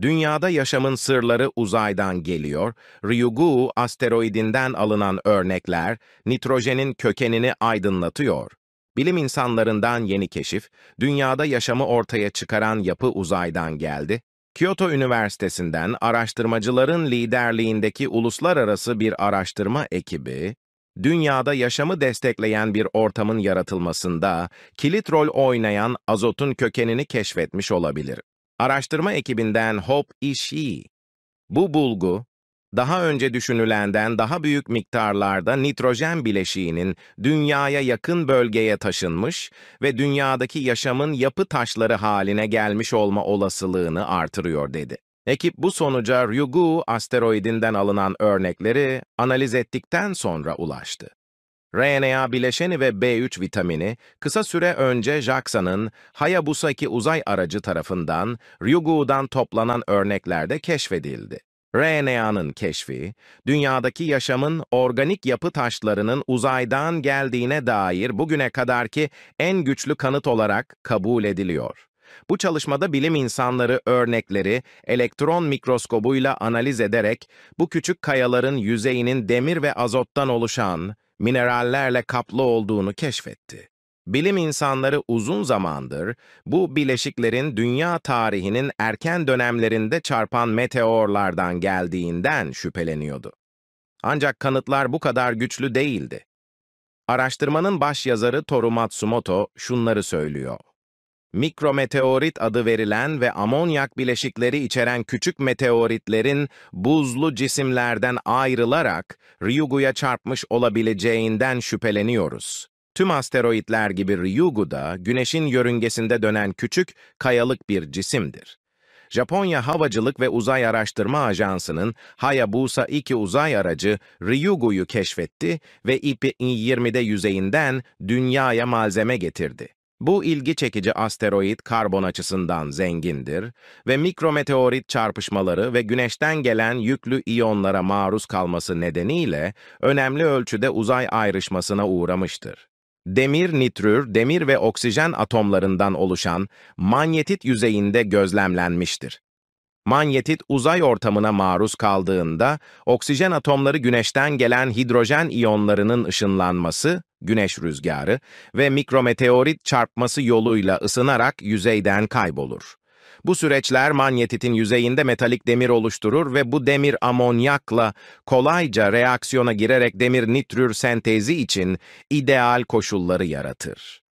Dünyada yaşamın sırları uzaydan geliyor, Ryugu asteroidinden alınan örnekler nitrojenin kökenini aydınlatıyor. Bilim insanlarından yeni keşif, dünyada yaşamı ortaya çıkaran yapı uzaydan geldi. Kyoto Üniversitesi'nden araştırmacıların liderliğindeki uluslararası bir araştırma ekibi, dünyada yaşamı destekleyen bir ortamın yaratılmasında kilit rol oynayan azotun kökenini keşfetmiş olabilir. Araştırma ekibinden Hope Ishii, bu bulgu, daha önce düşünülenden daha büyük miktarlarda nitrojen bileşiğinin dünyaya yakın bölgeye taşınmış ve dünyadaki yaşamın yapı taşları haline gelmiş olma olasılığını artırıyor dedi. Ekip bu sonuca Ryugu asteroidinden alınan örnekleri analiz ettikten sonra ulaştı. RNA bileşeni ve B3 vitamini kısa süre önce JAXA'nın Hayabusa-2 uzay aracı tarafından Ryugu'dan toplanan örneklerde keşfedildi. RNA'nın keşfi, dünyadaki yaşamın organik yapı taşlarının uzaydan geldiğine dair bugüne kadarki en güçlü kanıt olarak kabul ediliyor. Bu çalışmada bilim insanları örnekleri elektron mikroskobuyla analiz ederek bu küçük kayaların yüzeyinin demir ve azottan oluşan, minerallerle kaplı olduğunu keşfetti. Bilim insanları uzun zamandır bu bileşiklerin dünya tarihinin erken dönemlerinde çarpan meteorlardan geldiğinden şüpheleniyordu. Ancak kanıtlar bu kadar güçlü değildi. Araştırmanın başyazarı Toru Matsumoto şunları söylüyor mikrometeorit adı verilen ve amonyak bileşikleri içeren küçük meteoritlerin buzlu cisimlerden ayrılarak Ryugu'ya çarpmış olabileceğinden şüpheleniyoruz. Tüm asteroidler gibi Ryugu da Güneş'in yörüngesinde dönen küçük, kayalık bir cisimdir. Japonya Havacılık ve Uzay Araştırma Ajansı'nın Hayabusa 2 uzay aracı Ryugu'yu keşfetti ve IP-20'de yüzeyinden dünyaya malzeme getirdi. Bu ilgi çekici asteroid karbon açısından zengindir ve mikrometeorit çarpışmaları ve güneşten gelen yüklü iyonlara maruz kalması nedeniyle önemli ölçüde uzay ayrışmasına uğramıştır. Demir nitrür, demir ve oksijen atomlarından oluşan manyetit yüzeyinde gözlemlenmiştir. Manyetit uzay ortamına maruz kaldığında, oksijen atomları güneşten gelen hidrojen iyonlarının ışınlanması, güneş rüzgarı ve mikrometeorit çarpması yoluyla ısınarak yüzeyden kaybolur. Bu süreçler manyetitin yüzeyinde metalik demir oluşturur ve bu demir amonyakla kolayca reaksiyona girerek demir nitrür sentezi için ideal koşulları yaratır.